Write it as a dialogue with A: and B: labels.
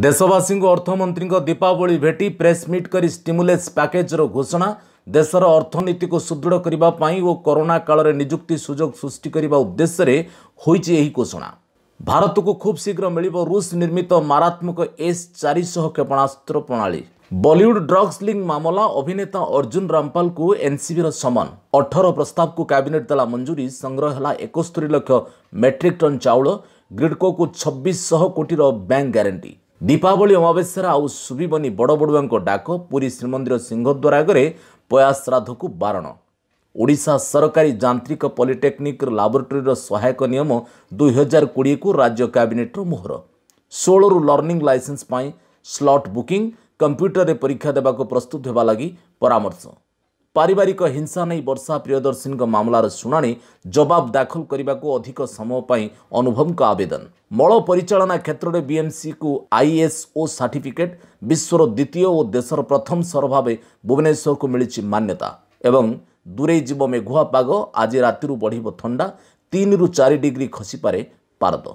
A: ଦେଶବାସୀଙ୍କୁ ଅର୍ଥମନ୍ତ୍ରୀଙ୍କ ଦୀପାବଳି ଭେଟି ପ୍ରେସ୍ମିଟ୍ କରି ଷ୍ଟିମୁଲେସ୍ ପ୍ୟାକେଜ୍ର ଘୋଷଣା ଦେଶର ଅର୍ଥନୀତିକୁ ସୁଦୃଢ଼ କରିବା ପାଇଁ ଓ କରୋନା କାଳରେ ନିଯୁକ୍ତି ସୁଯୋଗ ସୃଷ୍ଟି କରିବା ଉଦ୍ଦେଶ୍ୟରେ ହୋଇଛି ଏହି ଘୋଷଣା ଭାରତକୁ ଖୁବ୍ ଶୀଘ୍ର ମିଳିବ ରୁଷ ନିର୍ମିତ ମାରାତ୍ମକ ଏସ୍ ଚାରିଶହ କ୍ଷେପଣାସ୍ତ୍ର ପ୍ରଣାଳୀ ବଲିଉଡ୍ ଡ୍ରଗ୍ସ ଲିଙ୍କ ମାମଲା ଅଭିନେତା ଅର୍ଜୁନ ରାମପାଲଙ୍କୁ ଏନ୍ସିବିର ସମନ ଅଠର ପ୍ରସ୍ତାବକୁ କ୍ୟାବିନେଟ୍ ଦେଲା ମଞ୍ଜୁରୀ ସଂଗ୍ରହ ହେଲା ଏକସ୍ତରୀ ଲକ୍ଷ ମେଟ୍ରିକ୍ ଟନ୍ ଚାଉଳ ଗ୍ରୀଡ଼କୋକୁ ଛବିଶ ଶହ କୋଟିର ବ୍ୟାଙ୍କ ଗ୍ୟାରେଣ୍ଟି ଦୀପାବଳି ଅମାବାସ୍ୟାରେ ଆଉ ଶୁଭିବନି ବଡ଼ବଡ଼ୁଆଙ୍କ ଡାକ ପୁରୀ ଶ୍ରୀମନ୍ଦିର ସିଂହଦ୍ୱାର ଆଗରେ ପୟାଶ୍ରାଦ୍ଧକୁ ବାରଣ ଓଡ଼ିଶା ସରକାରୀ ଯାନ୍ତ୍ରିକ ପଲିଟେକ୍ନିକ ଲାବୋରେଟୋରୀର ସହାୟକ ନିୟମ ଦୁଇହଜାର କୋଡ଼ିଏକୁ ରାଜ୍ୟ କ୍ୟାବିନେଟ୍ର ମୋହର ଷୋହଳରୁ ଲର୍ଣ୍ଣିଂ ଲାଇସେନ୍ସ ପାଇଁ ସ୍ଲଟ୍ ବୁକିଂ କମ୍ପ୍ୟୁଟରରେ ପରୀକ୍ଷା ଦେବାକୁ ପ୍ରସ୍ତୁତ ହେବା ଲାଗି ପରାମର୍ଶ ପାରିବାରିକ ହିଂସା ନେଇ ବର୍ଷା ପ୍ରିୟଦର୍ଶିନୀଙ୍କ ମାମଲାର ଶୁଣାଣି ଜବାବ ଦାଖଲ କରିବାକୁ ଅଧିକ ସମୟ ପାଇଁ ଅନୁଭବଙ୍କ ଆବେଦନ ମଳ ପରିଚାଳନା କ୍ଷେତ୍ରରେ ବିଏମ୍ସିକୁ ଆଇଏସ୍ଓ ସାର୍ଟିଫିକେଟ୍ ବିଶ୍ୱର ଦ୍ୱିତୀୟ ଓ ଦେଶର ପ୍ରଥମ ସ୍ୱର ଭାବେ ଭୁବନେଶ୍ୱରକୁ ମିଳିଛି ମାନ୍ୟତା ଏବଂ ଦୂରେଇ ଯିବ ମେଘୁଆ ପାଗ ଆଜି ରାତିରୁ ବଢ଼ିବ ଥଣ୍ଡା ତିନିରୁ ଚାରି ଡିଗ୍ରୀ ଖସିପାରେ ପାରଦ